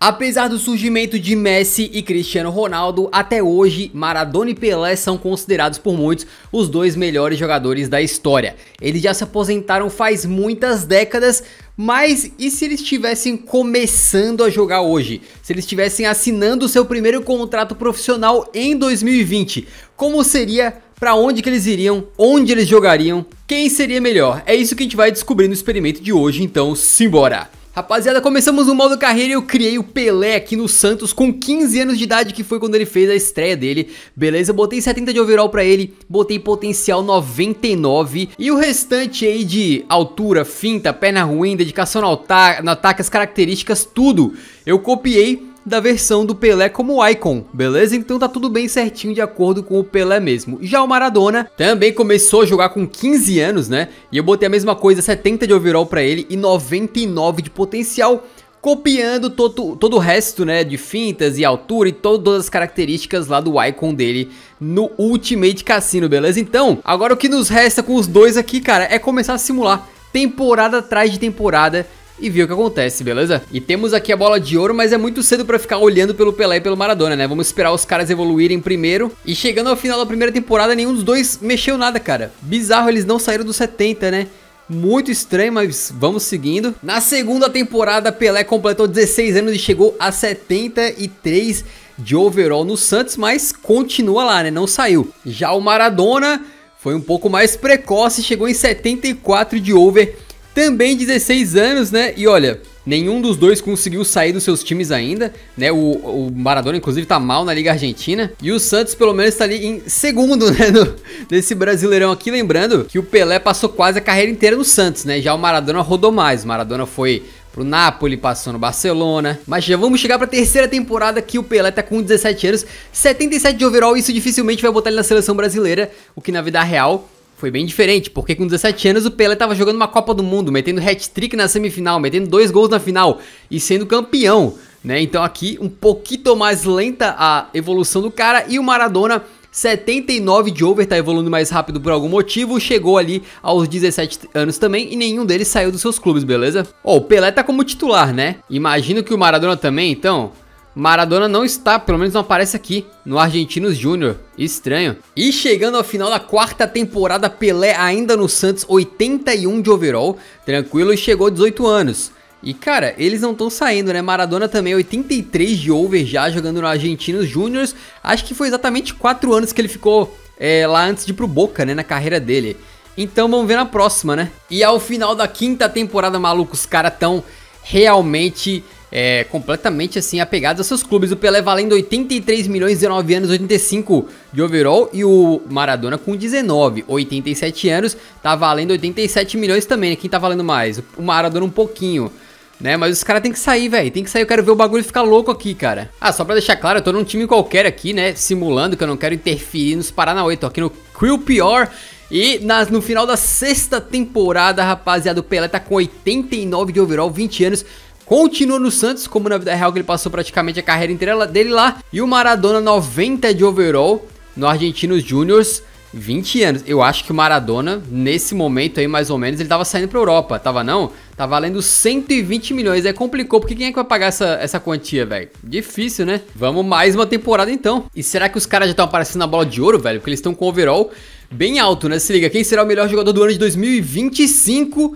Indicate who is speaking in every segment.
Speaker 1: Apesar do surgimento de Messi e Cristiano Ronaldo, até hoje Maradona e Pelé são considerados por muitos os dois melhores jogadores da história. Eles já se aposentaram faz muitas décadas, mas e se eles estivessem começando a jogar hoje? Se eles estivessem assinando o seu primeiro contrato profissional em 2020, como seria para onde que eles iriam, onde eles jogariam, quem seria melhor? É isso que a gente vai descobrir no experimento de hoje, então simbora! Rapaziada, começamos o modo carreira e eu criei o Pelé aqui no Santos com 15 anos de idade, que foi quando ele fez a estreia dele. Beleza, eu botei 70 de overall pra ele, botei potencial 99 e o restante aí de altura, finta, perna ruim, dedicação no, altar, no ataque, as características, tudo. Eu copiei da versão do Pelé como icon, beleza? Então tá tudo bem certinho de acordo com o Pelé mesmo. Já o Maradona também começou a jogar com 15 anos, né? E eu botei a mesma coisa, 70 de overall para ele e 99 de potencial, copiando todo, todo o resto, né, de fintas e altura e todas as características lá do Icon dele no Ultimate Cassino, beleza? Então, agora o que nos resta com os dois aqui, cara, é começar a simular temporada atrás de temporada e ver o que acontece, beleza? E temos aqui a bola de ouro, mas é muito cedo pra ficar olhando pelo Pelé e pelo Maradona, né? Vamos esperar os caras evoluírem primeiro. E chegando ao final da primeira temporada, nenhum dos dois mexeu nada, cara. Bizarro, eles não saíram dos 70, né? muito estranho, mas vamos seguindo. Na segunda temporada, Pelé completou 16 anos e chegou a 73 de overall no Santos, mas continua lá, né? Não saiu. Já o Maradona foi um pouco mais precoce, chegou em 74 de over também 16 anos, né? E olha, nenhum dos dois conseguiu sair dos seus times ainda, né? O, o Maradona, inclusive, tá mal na Liga Argentina. E o Santos, pelo menos, tá ali em segundo, né? No, nesse brasileirão aqui. Lembrando que o Pelé passou quase a carreira inteira no Santos, né? Já o Maradona rodou mais. O Maradona foi pro Napoli, passou no Barcelona. Mas já vamos chegar pra terceira temporada que o Pelé tá com 17 anos, 77 de overall, isso dificilmente vai botar ele na seleção brasileira, o que na vida real foi bem diferente, porque com 17 anos o Pelé estava jogando uma Copa do Mundo, metendo hat-trick na semifinal, metendo dois gols na final e sendo campeão, né? Então aqui um pouquinho mais lenta a evolução do cara e o Maradona 79 de over, tá evoluindo mais rápido por algum motivo, chegou ali aos 17 anos também e nenhum deles saiu dos seus clubes, beleza? Ó, oh, o Pelé tá como titular, né? Imagino que o Maradona também, então, Maradona não está, pelo menos não aparece aqui, no Argentinos Júnior. Estranho. E chegando ao final da quarta temporada, Pelé ainda no Santos, 81 de overall, tranquilo, e chegou 18 anos. E cara, eles não estão saindo, né? Maradona também, 83 de over já, jogando no Argentinos Júnior. Acho que foi exatamente 4 anos que ele ficou é, lá antes de ir pro Boca, né? Na carreira dele. Então vamos ver na próxima, né? E ao final da quinta temporada, malucos, os caras tão realmente é, completamente assim apegados a seus clubes. O Pelé valendo 83 milhões, 19 anos, 85 de overall e o Maradona com 19, 87 anos, tá valendo 87 milhões também, né? Quem tá valendo mais? O Maradona um pouquinho. Né, mas os caras tem que sair, velho. Tem que sair, eu quero ver o bagulho ficar louco aqui, cara. Ah, só pra deixar claro, eu tô num time qualquer aqui, né? Simulando que eu não quero interferir nos Paranauê. Tô aqui no Crew Pior. E nas, no final da sexta temporada, rapaziada, o Pelé tá com 89 de overall, 20 anos continua no Santos, como na vida real que ele passou praticamente a carreira inteira dele lá. E o Maradona, 90 de overall no Argentinos Juniors. 20 anos. Eu acho que o Maradona, nesse momento aí, mais ou menos, ele tava saindo pra Europa, tava não? Tá valendo 120 milhões, É complicou, porque quem é que vai pagar essa, essa quantia, velho? Difícil, né? Vamos mais uma temporada então. E será que os caras já estão aparecendo na bola de ouro, velho? Porque eles estão com overall bem alto, né? Se liga, quem será o melhor jogador do ano de 2025?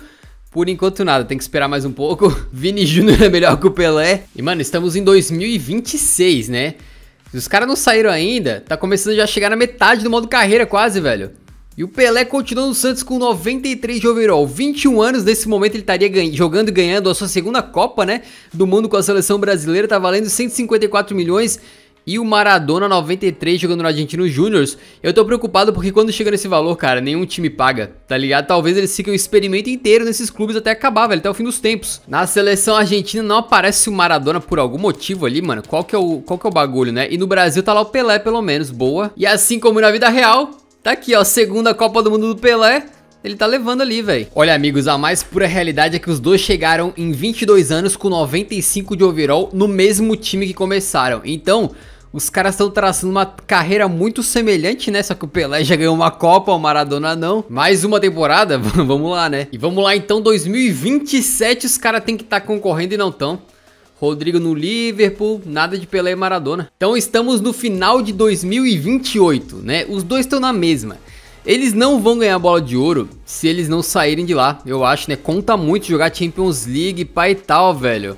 Speaker 1: Por enquanto nada, tem que esperar mais um pouco. Vini Júnior é melhor que o Pelé. E, mano, estamos em 2026, né? Se os caras não saíram ainda, tá começando já a chegar na metade do modo carreira quase, velho. E o Pelé continua no Santos com 93 de overall. 21 anos, nesse momento ele estaria jogando e ganhando a sua segunda Copa, né? Do mundo com a seleção brasileira, tá valendo 154 milhões. E o Maradona 93 jogando no Argentino Júnior. Eu tô preocupado porque quando chega nesse valor, cara, nenhum time paga, tá ligado? Talvez eles fiquem o experimento inteiro nesses clubes até acabar, velho, até o fim dos tempos. Na seleção argentina não aparece o Maradona por algum motivo ali, mano. Qual que é o, qual que é o bagulho, né? E no Brasil tá lá o Pelé, pelo menos, boa. E assim como na vida real, tá aqui, ó, segunda Copa do Mundo do Pelé. Ele tá levando ali, velho. Olha, amigos, a mais pura realidade é que os dois chegaram em 22 anos com 95 de overall no mesmo time que começaram. Então, os caras estão traçando uma carreira muito semelhante, né? Só que o Pelé já ganhou uma Copa, o Maradona não. Mais uma temporada? vamos lá, né? E vamos lá, então, 2027 os caras têm que estar tá concorrendo e não estão. Rodrigo no Liverpool, nada de Pelé e Maradona. Então estamos no final de 2028, né? Os dois estão na mesma. Eles não vão ganhar bola de ouro se eles não saírem de lá, eu acho, né? Conta muito jogar Champions League, pai e tal, velho.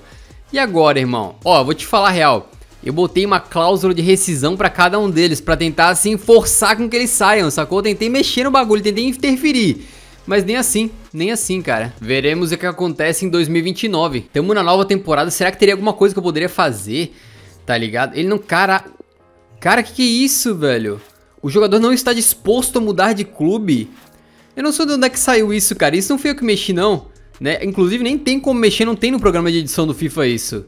Speaker 1: E agora, irmão? Ó, vou te falar a real. Eu botei uma cláusula de rescisão para cada um deles, para tentar assim forçar com que eles saiam, sacou? Eu tentei mexer no bagulho, tentei interferir. Mas nem assim, nem assim, cara. Veremos o que acontece em 2029. Tamo na nova temporada, será que teria alguma coisa que eu poderia fazer? Tá ligado? Ele não, cara... Cara, que que é isso, velho? O jogador não está disposto a mudar de clube. Eu não sei de onde é que saiu isso, cara. Isso não foi eu que mexi, não. Né? Inclusive, nem tem como mexer, não tem no programa de edição do FIFA isso.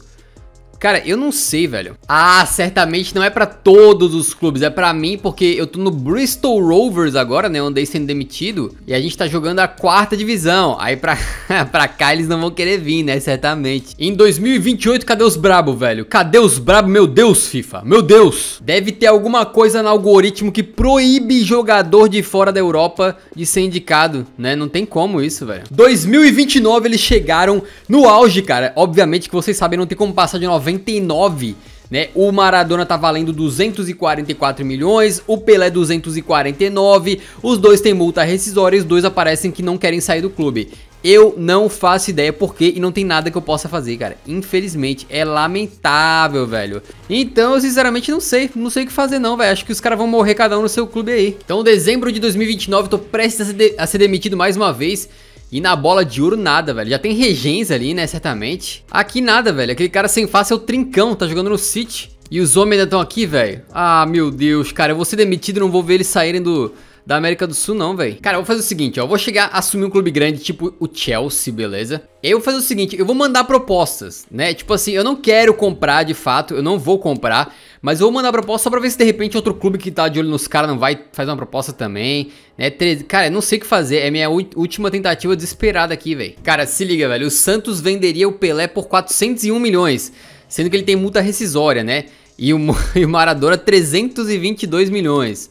Speaker 1: Cara, eu não sei, velho. Ah, certamente não é pra todos os clubes, é pra mim, porque eu tô no Bristol Rovers agora, né? Onde andei sendo demitido. E a gente tá jogando a quarta divisão. Aí pra, para cá eles não vão querer vir, né? Certamente. Em 2028, cadê os brabo, velho? Cadê os brabo? Meu Deus, FIFA. Meu Deus. Deve ter alguma coisa no algoritmo que proíbe jogador de fora da Europa de ser indicado, né? Não tem como isso, velho. 2029 eles chegaram no auge, cara. Obviamente que vocês sabem, não tem como passar de 90. 99, né? O Maradona tá valendo 244 milhões, o Pelé 249, os dois têm multa rescisória e os dois aparecem que não querem sair do clube. Eu não faço ideia porquê e não tem nada que eu possa fazer, cara. Infelizmente, é lamentável, velho. Então, eu sinceramente não sei, não sei o que fazer não, velho. Acho que os caras vão morrer cada um no seu clube aí. Então, dezembro de 2029, tô prestes a ser, de a ser demitido mais uma vez. E na bola de ouro, nada, velho. Já tem Regens ali, né, certamente. Aqui nada, velho. Aquele cara sem face é o Trincão, tá jogando no City. E os homens ainda estão aqui, velho. Ah, meu Deus, cara. Eu vou ser demitido, não vou ver eles saírem do, da América do Sul, não, velho. Cara, eu vou fazer o seguinte, ó. Eu vou chegar, assumir um clube grande, tipo o Chelsea, beleza? Eu vou fazer o seguinte, eu vou mandar propostas, né? Tipo assim, eu não quero comprar de fato, eu não vou comprar. Mas eu vou mandar proposta só pra ver se de repente outro clube que tá de olho nos caras não vai fazer uma proposta também, né? Cara, eu não sei o que fazer. É minha última tentativa desesperada aqui, velho. Cara, se liga, velho. O Santos venderia o Pelé por 401 milhões, sendo que ele tem multa rescisória, né? E o, e o Maradona 322 milhões.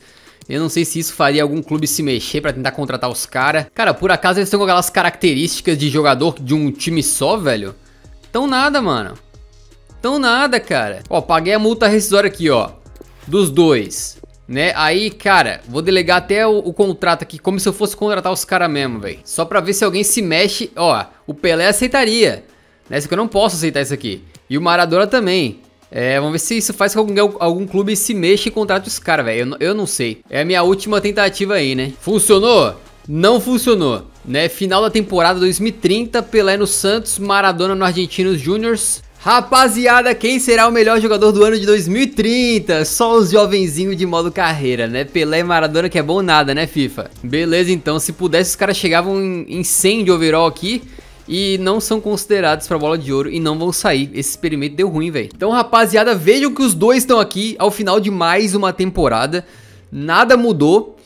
Speaker 1: Eu não sei se isso faria algum clube se mexer para tentar contratar os caras. Cara, por acaso eles estão com aquelas características de jogador de um time só, velho? Então nada, mano. Então nada, cara. Ó, paguei a multa rescisória aqui, ó. Dos dois. Né? Aí, cara, vou delegar até o, o contrato aqui, como se eu fosse contratar os caras mesmo, velho. Só pra ver se alguém se mexe. Ó, o Pelé aceitaria. Né? Só que eu não posso aceitar isso aqui. E o Maradona também. É, vamos ver se isso faz com que algum, algum clube se mexa e contrate os caras, velho. Eu, eu não sei. É a minha última tentativa aí, né? Funcionou? Não funcionou, né? Final da temporada 2030, Pelé no Santos, Maradona no Argentinos Juniors, Rapaziada, quem será o melhor jogador do ano de 2030? Só os jovenzinhos de modo carreira, né? Pelé e Maradona que é bom nada, né, FIFA? Beleza, então, se pudesse os caras chegavam em 100 de overall aqui e não são considerados para bola de ouro e não vão sair. Esse experimento deu ruim, velho. Então, rapaziada, vejam que os dois estão aqui ao final de mais uma temporada. Nada mudou,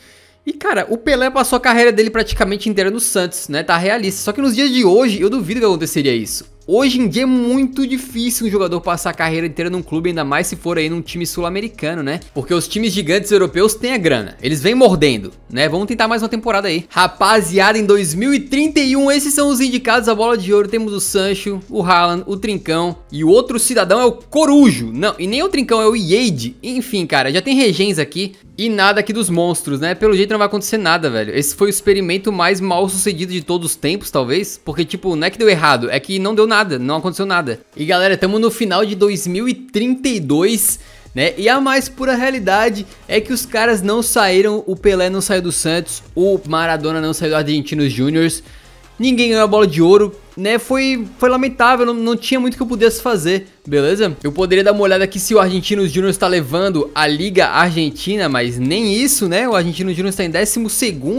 Speaker 1: e, cara, o Pelé passou a carreira dele praticamente inteira no Santos, né? Tá realista. Só que nos dias de hoje, eu duvido que aconteceria isso. Hoje em dia é muito difícil um jogador passar a carreira inteira num clube, ainda mais se for aí num time sul-americano, né? Porque os times gigantes europeus têm a grana, eles vêm mordendo, né? Vamos tentar mais uma temporada aí. Rapaziada, em 2031, esses são os indicados à bola de ouro. Temos o Sancho, o Haaland, o Trincão e o outro cidadão é o Corujo. Não, e nem o Trincão, é o Yade. Enfim, cara, já tem regens aqui. E nada aqui dos monstros, né? Pelo jeito não vai acontecer nada, velho. Esse foi o experimento mais mal sucedido de todos os tempos, talvez. Porque, tipo, não é que deu errado, é que não deu nada, não aconteceu nada. E, galera, estamos no final de 2032, né? E a mais pura realidade é que os caras não saíram, o Pelé não saiu do Santos, o Maradona não saiu do Argentinos Júniors ninguém ganhou a bola de ouro, né, foi, foi lamentável, não, não tinha muito que eu pudesse fazer, beleza? Eu poderia dar uma olhada aqui se o Argentino Júnior está levando a Liga Argentina, mas nem isso, né? O Argentino Júnior está em 12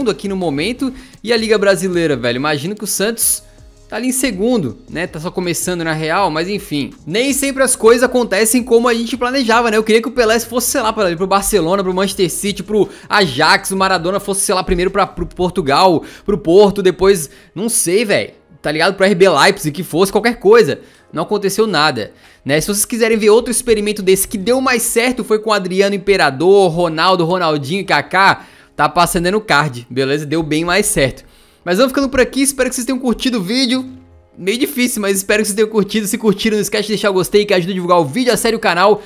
Speaker 1: aqui no momento e a Liga Brasileira, velho, imagino que o Santos tá ali em segundo, né? Tá só começando na real, mas enfim. Nem sempre as coisas acontecem como a gente planejava, né? Eu queria que o Pelé fosse, sei lá, para pro Barcelona, pro Manchester City, pro Ajax, o Maradona fosse, sei lá, primeiro para pro Portugal, pro Porto, depois, não sei, velho. Tá ligado? Pro RB Leipzig, que fosse qualquer coisa. Não aconteceu nada. Né? Se vocês quiserem ver outro experimento desse que deu mais certo, foi com Adriano Imperador, Ronaldo, Ronaldinho, Kaká, tá passando aí no card, beleza? Deu bem mais certo. Mas vamos ficando por aqui, espero que vocês tenham curtido o vídeo. Meio difícil, mas espero que vocês tenham curtido. Se curtiram, não esquece de deixar o gostei que ajuda a divulgar o vídeo, a sério o canal.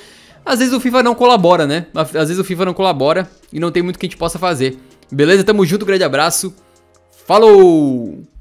Speaker 1: Às vezes o FIFA não colabora, né? Às vezes o FIFA não colabora e não tem muito que a gente possa fazer. Beleza? Tamo junto, grande abraço. Falou!